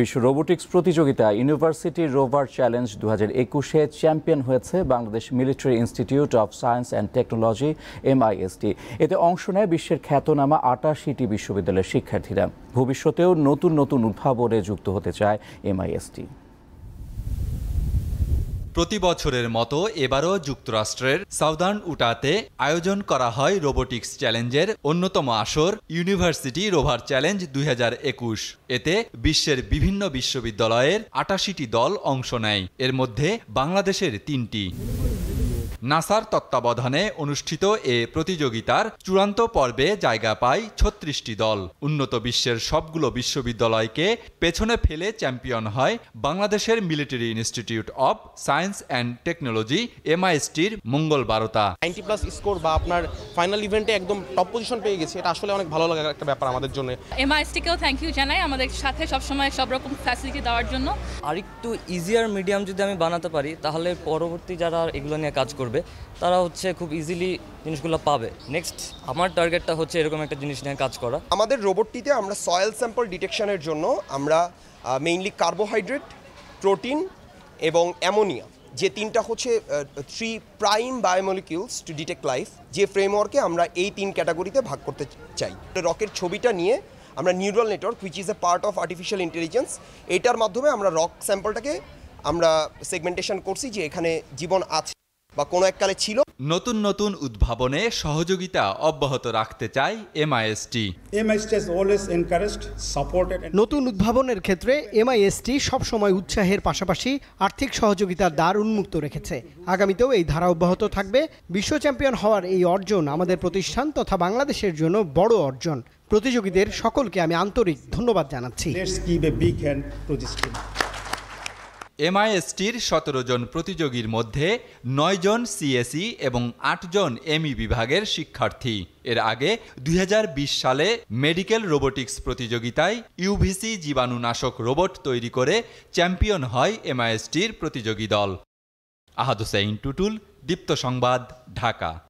বিশ্ব রোবোটিক্স প্রতিযোগিতা university rover challenge দু হাজার একুশে চ্যাম্পিয়ন হয়েছে Bangladesh Military Institute of Science and Technology MIST এতে অংশ নেয় বিশ্বের খ্যাতনামা আটাশিটি বিশ্ববিদ্যালয়ের শিক্ষার্থীরা ভবিষ্যতেও নতুন নতুন উদ্ভাবনে যুক্ত হতে চায় এমআইএসটি প্রতি বছরের মতো এবারও যুক্তরাষ্ট্রের সাউদার্ন উটাতে আয়োজন করা হয় রোবোটিক্স চ্যালেঞ্জের অন্যতম আসর ইউনিভার্সিটি রোভার চ্যালেঞ্জ দুই এতে বিশ্বের বিভিন্ন বিশ্ববিদ্যালয়ের আটাশিটি দল অংশ নেয় এর মধ্যে বাংলাদেশের তিনটি নাসার তত্ত্বাবধানে অনুষ্ঠিত এ প্রতিযোগিতার চূড়ান্ত পর্বে জায়গা পায় ছত্রিশটি দল উন্নত বিশ্বের সবগুলো বিশ্ববিদ্যালয়কে পেছনে ফেলে চ্যাম্পিয়ন হয় বাংলাদেশের Military Institute of Science and Technology এমআইএসটির মঙ্গল বারোতা নাইনটি প্লাস স্কোর বা আপনার ফাইনাল ইভেন্টে একদম টপ পজিশন পেয়ে গেছে এটা আসলে অনেক ভালো লাগার একটা ব্যাপার আমাদের জন্য এমআইএসটিকেও থ্যাংক ইউ জানাই আমাদের সাথে সবসময় সব রকম ফ্যাসিলিটি দেওয়ার জন্য আরেকটু ইজিয়ার মিডিয়াম যদি আমি বানাতে পারি তাহলে পরবর্তী যারা এগুলো নিয়ে কাজ করবে করবে তারা হচ্ছে খুব ইজিলি জিনিসগুলো পাবে নেক্সট আমার টার্গেটটা হচ্ছে এরকম একটা জিনিস নিয়ে কাজ করা আমাদের রোবটটিতে আমরা সয়েল স্যাম্পল ডিটেকশনের জন্য আমরা মেইনলি কার্বোহাইড্রেট প্রোটিন এবং অ্যামোনিয়া যে তিনটা হচ্ছে three prime biomolecules to detect life যে ফ্রেমওয়ার্কে আমরা এই তিন ক্যাটাগরিতে ভাগ করতে চাই রকের ছবিটা নিয়ে আমরা neural network which is a part of artificial intelligence এটার মাধ্যমে আমরা রক স্যাম্পলটাকে আমরা সেগমেন্টেশন করছি যে এখানে জীবন আছে বা কোনো এককালে ছিল নতুন নতুন উদ্ভাবনে সহযোগিতা অব্যাহত রাখতে চাই এমআইএসটি নতুন উদ্ভাবনের ক্ষেত্রে এমআইএসটি সবসময় উৎসাহের পাশাপাশি আর্থিক সহযোগিতার দ্বার উন্মুক্ত রেখেছে আগামীতেও এই ধারা অব্যাহত থাকবে বিশ্ব চ্যাম্পিয়ন হওয়ার এই অর্জন আমাদের প্রতিষ্ঠান তথা বাংলাদেশের জন্য বড় অর্জন প্রতিযোগীদের সকলকে আমি আন্তরিক ধন্যবাদ জানাচ্ছি এমআইএসটির সতেরো জন প্রতিযোগীর মধ্যে নয় জন সিএসই e এবং আটজন এমই e বিভাগের শিক্ষার্থী এর আগে দুই সালে মেডিকেল রোবোটিক্স প্রতিযোগিতায় ইউভিসি জীবাণুনাশক রোবট তৈরি করে চ্যাম্পিয়ন হয় এমআইএসটির প্রতিযোগী দল আহাদুসাইন টুটুল দীপ্ত সংবাদ ঢাকা